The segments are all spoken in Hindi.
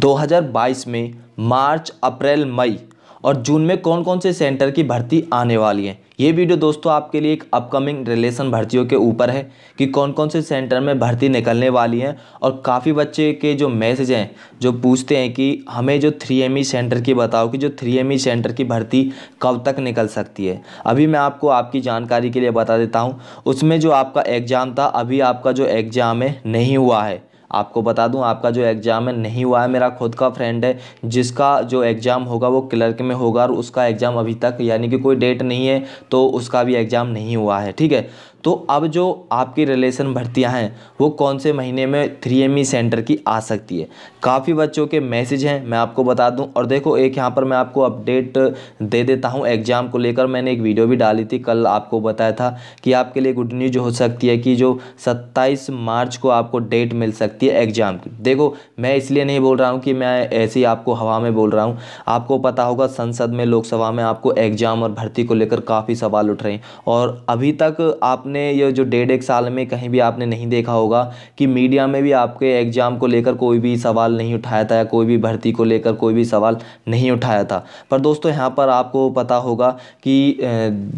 2022 में मार्च अप्रैल मई और जून में कौन कौन से सेंटर की भर्ती आने वाली है ये वीडियो दोस्तों आपके लिए एक अपकमिंग रिलेशन भर्तियों के ऊपर है कि कौन कौन से सेंटर में भर्ती निकलने वाली हैं और काफ़ी बच्चे के जो मैसेज हैं जो पूछते हैं कि हमें जो थ्री एम सेंटर की बताओ कि जो थ्री एम सेंटर की भर्ती कब तक निकल सकती है अभी मैं आपको आपकी जानकारी के लिए बता देता हूँ उसमें जो आपका एग्ज़ाम था अभी आपका जो एग्ज़ाम है नहीं हुआ है आपको बता दूं आपका जो एग्ज़ाम है नहीं हुआ है मेरा खुद का फ्रेंड है जिसका जो एग्ज़ाम होगा वो क्लर्क में होगा और उसका एग्ज़ाम अभी तक यानी कि कोई डेट नहीं है तो उसका भी एग्ज़ाम नहीं हुआ है ठीक है तो अब जो आपकी रिलेशन भर्तियाँ हैं वो कौन से महीने में थ्री एम सेंटर की आ सकती है काफ़ी बच्चों के मैसेज हैं मैं आपको बता दूँ और देखो एक यहाँ पर मैं आपको अपडेट दे देता हूँ एग्ज़ाम को लेकर मैंने एक वीडियो भी डाली थी कल आपको बताया था कि आपके लिए गुड न्यूज हो सकती है कि जो सत्ताईस मार्च को आपको डेट मिल सकती है एग्ज़ाम की देखो मैं इसलिए नहीं बोल रहा हूँ कि मैं ऐसे ही आपको हवा में बोल रहा हूँ आपको पता होगा संसद में लोकसभा में आपको एग्ज़ाम और भर्ती को लेकर काफ़ी सवाल उठ रहे हैं और अभी तक आपने आपने ये जो डेढ़ एक साल में कहीं भी आपने नहीं देखा होगा कि मीडिया में भी आपके एग्ज़ाम को लेकर कोई भी सवाल नहीं उठाया था या कोई भी भर्ती को लेकर कोई भी सवाल नहीं उठाया था पर दोस्तों यहाँ पर आपको पता होगा कि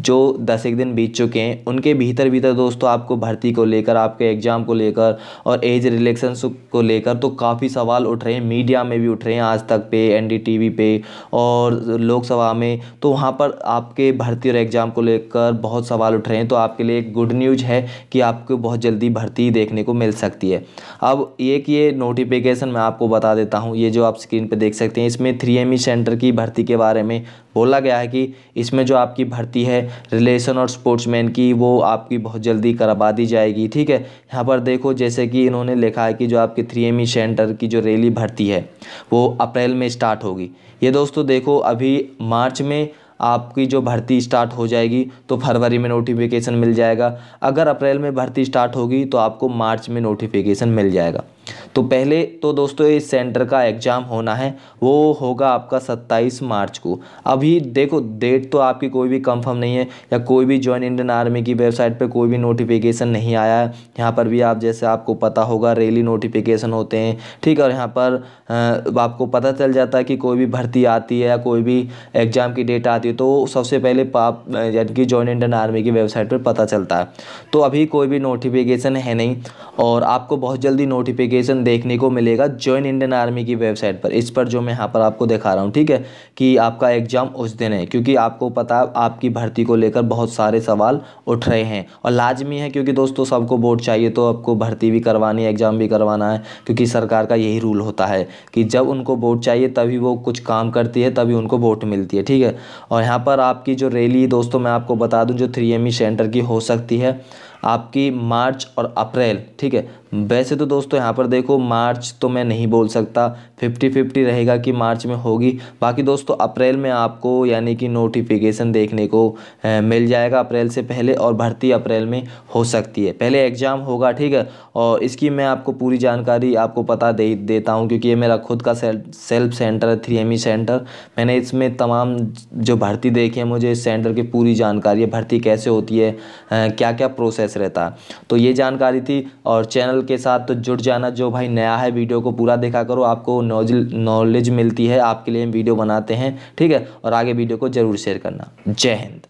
जो दस एक दिन बीत चुके हैं उनके भीतर भीतर दोस्तों आपको भर्ती को लेकर आपके एग्ज़ाम को लेकर और एज रिलेक्शन को लेकर तो काफ़ी सवाल उठ रहे हैं मीडिया में भी उठ रहे हैं आज तक पे एन पे और लोकसभा में तो वहाँ पर आपके भर्ती और एग्ज़ाम को लेकर बहुत सवाल उठ रहे हैं तो आपके लिए एक गुड गुड न्यूज़ है कि आपको बहुत जल्दी भर्ती देखने को मिल सकती है अब एक ये नोटिफिकेशन मैं आपको बता देता हूँ ये जो आप स्क्रीन पर देख सकते हैं इसमें थ्री सेंटर e की भर्ती के बारे में बोला गया है कि इसमें जो आपकी भर्ती है रिलेशन और स्पोर्ट्समैन की वो आपकी बहुत जल्दी करवा दी जाएगी ठीक है यहाँ पर देखो जैसे कि इन्होंने लिखा है कि जो आपकी थ्री एम सेंटर की जो रैली भर्ती है वो अप्रैल में स्टार्ट होगी ये दोस्तों देखो अभी मार्च में आपकी जो भर्ती स्टार्ट हो जाएगी तो फरवरी में नोटिफिकेशन मिल जाएगा अगर अप्रैल में भर्ती स्टार्ट होगी तो आपको मार्च में नोटिफिकेशन मिल जाएगा तो पहले तो दोस्तों इस सेंटर का एग्ज़ाम होना है वो होगा आपका 27 मार्च को अभी देखो डेट तो आपकी कोई भी कंफर्म नहीं है या कोई भी जॉइन इंडियन आर्मी की वेबसाइट पे कोई भी नोटिफिकेशन नहीं आया है यहाँ पर भी आप जैसे आपको पता होगा रैली नोटिफिकेशन होते हैं ठीक है और यहाँ पर आपको पता चल जाता है कि कोई भी भर्ती आती है या कोई भी एग्ज़ाम की डेट आती है तो सबसे पहले पाप यानी कि जॉइन इंडियन आर्मी की वेबसाइट पर पता चलता है तो अभी कोई भी नोटिफिकेशन है नहीं और आपको बहुत जल्दी नोटिफिकेशन देखने को मिलेगा ज्वाइन इंडियन आर्मी की वेबसाइट पर इस पर जो मैं यहाँ पर आपको दिखा रहा हूँ ठीक है कि आपका एग्ज़ाम उस दिन है क्योंकि आपको पता है आपकी भर्ती को लेकर बहुत सारे सवाल उठ रहे हैं और लाजमी है क्योंकि दोस्तों सबको बोर्ड चाहिए तो आपको भर्ती भी करवानी है एग्ज़ाम भी करवाना है क्योंकि सरकार का यही रूल होता है कि जब उनको बोर्ड चाहिए तभी वो कुछ काम करती है तभी उनको वोट मिलती है ठीक है और यहाँ पर आपकी जो रैली दोस्तों मैं आपको बता दूँ जो थ्री सेंटर e की हो सकती है आपकी मार्च और अप्रैल ठीक है वैसे तो दोस्तों यहाँ पर देखो मार्च तो मैं नहीं बोल सकता फिफ्टी फिफ्टी रहेगा कि मार्च में होगी बाकी दोस्तों अप्रैल में आपको यानी कि नोटिफिकेशन देखने को मिल जाएगा अप्रैल से पहले और भर्ती अप्रैल में हो सकती है पहले एग्ज़ाम होगा ठीक है और इसकी मैं आपको पूरी जानकारी आपको पता दे देता हूँ क्योंकि ये मेरा खुद का सेल्फ सेंटर है थ्री एम सेंटर मैंने इसमें तमाम जो भर्ती देखी है मुझे इस सेंटर की पूरी जानकारी है भर्ती कैसे होती है क्या क्या प्रोसेस रहता है तो ये जानकारी थी और चैनल के साथ तो जुड़ जाना जो भाई नया है वीडियो को पूरा देखा करो आपको नॉलेज मिलती है आपके लिए हम वीडियो बनाते हैं ठीक है और आगे वीडियो को ज़रूर शेयर करना जय हिंद